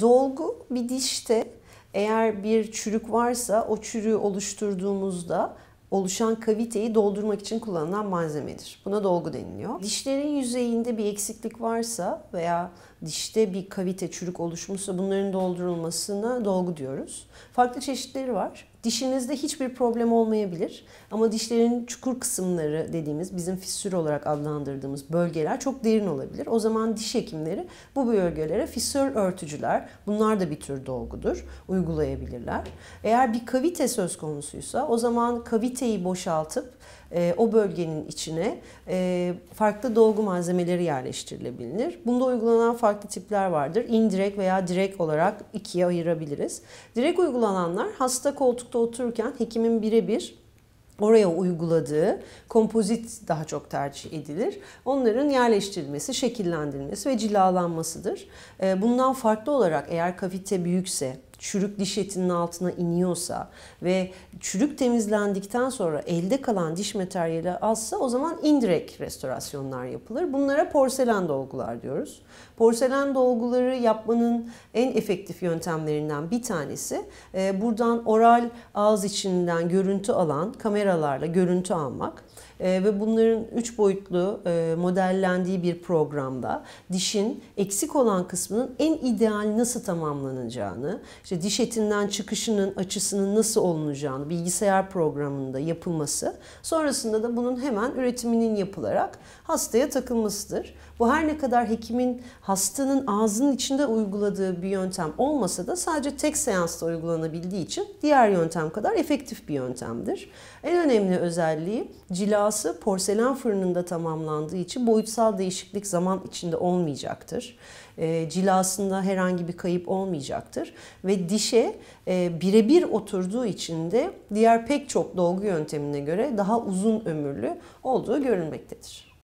Dolgu bir dişte eğer bir çürük varsa o çürüğü oluşturduğumuzda oluşan kaviteyi doldurmak için kullanılan malzemedir. Buna dolgu deniliyor. Dişlerin yüzeyinde bir eksiklik varsa veya dişte bir kavite çürük oluşmuşsa bunların doldurulmasına dolgu diyoruz. Farklı çeşitleri var. Dişinizde hiçbir problem olmayabilir ama dişlerin çukur kısımları dediğimiz bizim fissür olarak adlandırdığımız bölgeler çok derin olabilir. O zaman diş hekimleri bu bölgelere fissür örtücüler, bunlar da bir tür dolgudur, uygulayabilirler. Eğer bir kavite söz konusuysa o zaman kaviteyi boşaltıp e, o bölgenin içine e, farklı dolgu malzemeleri yerleştirilebilir. Bunda uygulanan farklı tipler vardır. İndirek veya direkt olarak ikiye ayırabiliriz. Direkt uygulananlar hasta koltukta koltukta otururken hekimin birebir oraya uyguladığı kompozit daha çok tercih edilir. Onların yerleştirilmesi, şekillendirilmesi ve cilalanmasıdır. Ee, bundan farklı olarak eğer kavite büyükse çürük diş etinin altına iniyorsa ve çürük temizlendikten sonra elde kalan diş materyali azsa o zaman indirek restorasyonlar yapılır. Bunlara porselen dolgular diyoruz. Porselen dolguları yapmanın en efektif yöntemlerinden bir tanesi e, buradan oral ağız içinden görüntü alan kameralarla görüntü almak e, ve bunların üç boyutlu e, modellendiği bir programda dişin eksik olan kısmının en ideal nasıl tamamlanacağını, işte diş etinden çıkışının açısının nasıl olunacağını bilgisayar programında yapılması, sonrasında da bunun hemen üretiminin yapılarak hastaya takılmasıdır. Bu her ne kadar hekimin hastanın ağzının içinde uyguladığı bir yöntem olmasa da sadece tek seansta uygulanabildiği için diğer yöntem kadar efektif bir yöntemdir. En önemli özelliği cilası porselen fırınında tamamlandığı için boyutsal değişiklik zaman içinde olmayacaktır. E, cilasında herhangi bir kayıp olmayacaktır ve dişe e, birebir oturduğu için de diğer pek çok dolgu yöntemine göre daha uzun ömürlü olduğu görülmektedir.